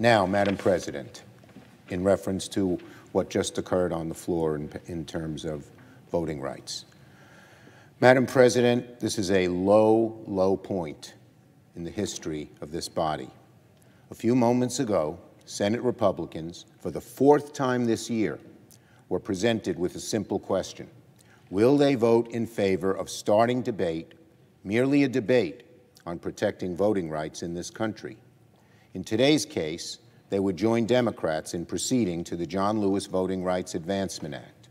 Now, Madam President, in reference to what just occurred on the floor in, in terms of voting rights. Madam President, this is a low, low point in the history of this body. A few moments ago, Senate Republicans, for the fourth time this year, were presented with a simple question. Will they vote in favor of starting debate, merely a debate, on protecting voting rights in this country? In today's case, they would join Democrats in proceeding to the John Lewis Voting Rights Advancement Act,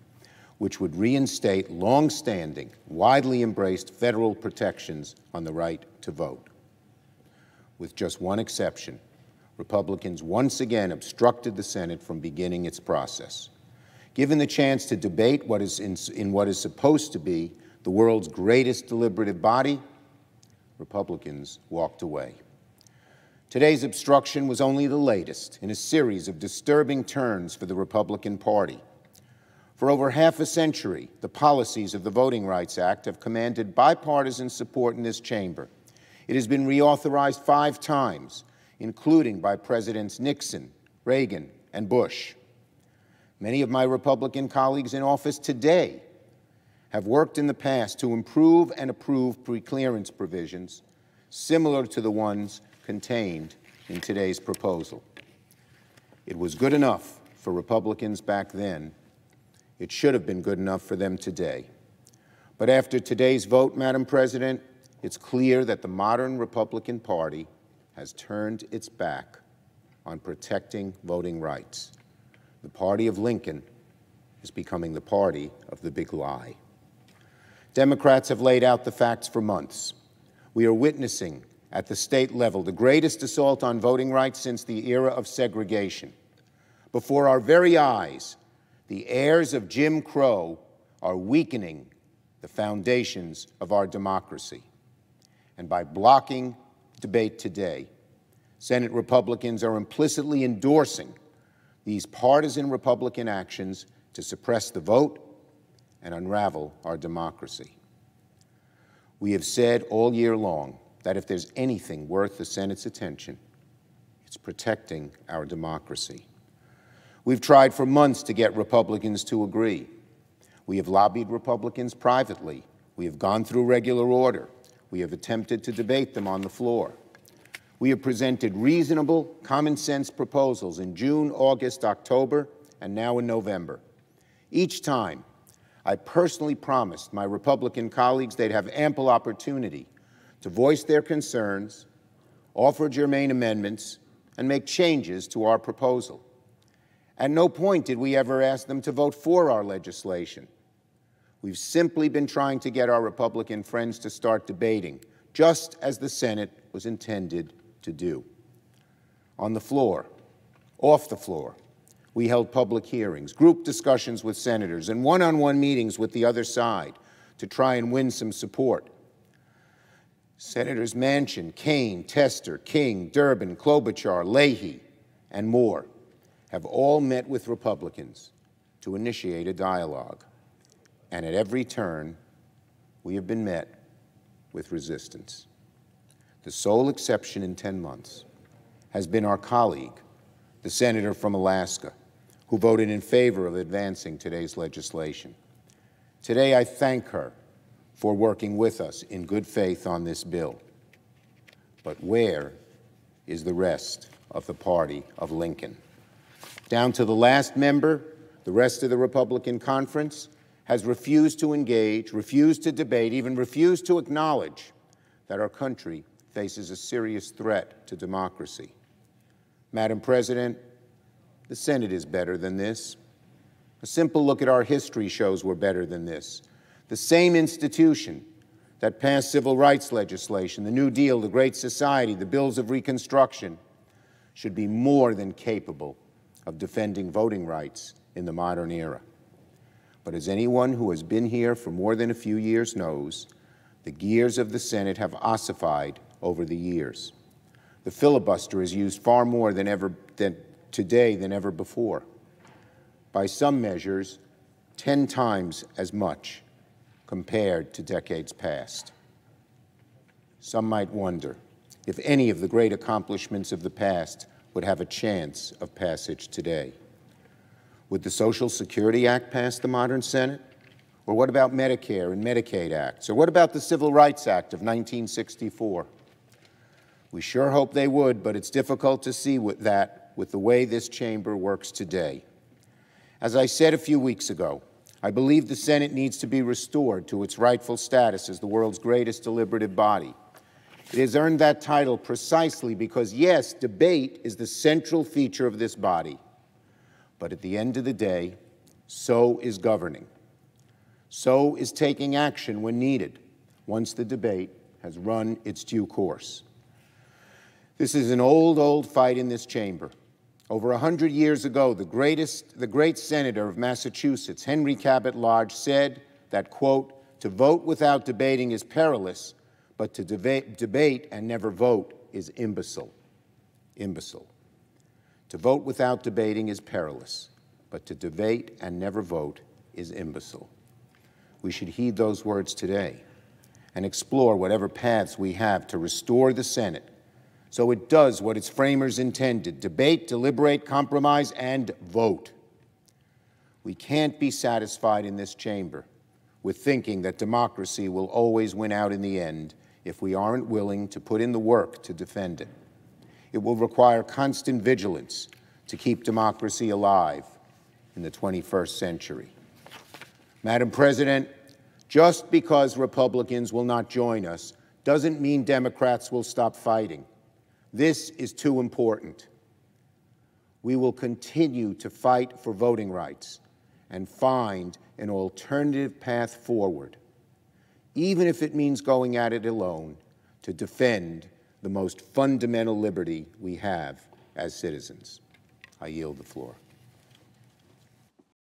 which would reinstate long-standing, widely embraced federal protections on the right to vote. With just one exception, Republicans once again obstructed the Senate from beginning its process. Given the chance to debate what is in, in, what is supposed to be the world's greatest deliberative body, Republicans walked away. Today's obstruction was only the latest in a series of disturbing turns for the Republican Party. For over half a century, the policies of the Voting Rights Act have commanded bipartisan support in this chamber. It has been reauthorized five times, including by Presidents Nixon, Reagan, and Bush. Many of my Republican colleagues in office today have worked in the past to improve and approve preclearance provisions similar to the ones contained in today's proposal. It was good enough for Republicans back then. It should have been good enough for them today. But after today's vote, Madam President, it's clear that the modern Republican Party has turned its back on protecting voting rights. The party of Lincoln is becoming the party of the big lie. Democrats have laid out the facts for months. We are witnessing at the state level, the greatest assault on voting rights since the era of segregation. Before our very eyes, the heirs of Jim Crow are weakening the foundations of our democracy. And by blocking debate today, Senate Republicans are implicitly endorsing these partisan Republican actions to suppress the vote and unravel our democracy. We have said all year long that if there's anything worth the Senate's attention, it's protecting our democracy. We've tried for months to get Republicans to agree. We have lobbied Republicans privately. We have gone through regular order. We have attempted to debate them on the floor. We have presented reasonable, common sense proposals in June, August, October, and now in November. Each time, I personally promised my Republican colleagues they'd have ample opportunity to voice their concerns, offer germane amendments, and make changes to our proposal. At no point did we ever ask them to vote for our legislation. We've simply been trying to get our Republican friends to start debating, just as the Senate was intended to do. On the floor, off the floor, we held public hearings, group discussions with senators, and one on one meetings with the other side to try and win some support. Senators Manchin, Kane, Tester, King, Durbin, Klobuchar, Leahy, and more have all met with Republicans to initiate a dialogue. And at every turn, we have been met with resistance. The sole exception in 10 months has been our colleague, the senator from Alaska, who voted in favor of advancing today's legislation. Today, I thank her for working with us in good faith on this bill. But where is the rest of the party of Lincoln? Down to the last member, the rest of the Republican conference has refused to engage, refused to debate, even refused to acknowledge that our country faces a serious threat to democracy. Madam President, the Senate is better than this. A simple look at our history shows we're better than this the same institution that passed civil rights legislation, the New Deal, the Great Society, the Bills of Reconstruction, should be more than capable of defending voting rights in the modern era. But as anyone who has been here for more than a few years knows, the gears of the Senate have ossified over the years. The filibuster is used far more than ever than today than ever before. By some measures, 10 times as much compared to decades past. Some might wonder if any of the great accomplishments of the past would have a chance of passage today. Would the Social Security Act pass the modern Senate? Or what about Medicare and Medicaid Acts? Or what about the Civil Rights Act of 1964? We sure hope they would, but it's difficult to see with that with the way this chamber works today. As I said a few weeks ago, I believe the Senate needs to be restored to its rightful status as the world's greatest deliberative body. It has earned that title precisely because, yes, debate is the central feature of this body. But at the end of the day, so is governing. So is taking action when needed once the debate has run its due course. This is an old, old fight in this chamber. Over 100 years ago, the, greatest, the great senator of Massachusetts, Henry Cabot Lodge, said that, quote, to vote without debating is perilous, but to deba debate and never vote is imbecile. Imbecile. To vote without debating is perilous, but to debate and never vote is imbecile. We should heed those words today and explore whatever paths we have to restore the Senate so it does what its framers intended debate, deliberate, compromise, and vote. We can't be satisfied in this chamber with thinking that democracy will always win out in the end if we aren't willing to put in the work to defend it. It will require constant vigilance to keep democracy alive in the 21st century. Madam President, just because Republicans will not join us doesn't mean Democrats will stop fighting. This is too important. We will continue to fight for voting rights and find an alternative path forward, even if it means going at it alone to defend the most fundamental liberty we have as citizens. I yield the floor.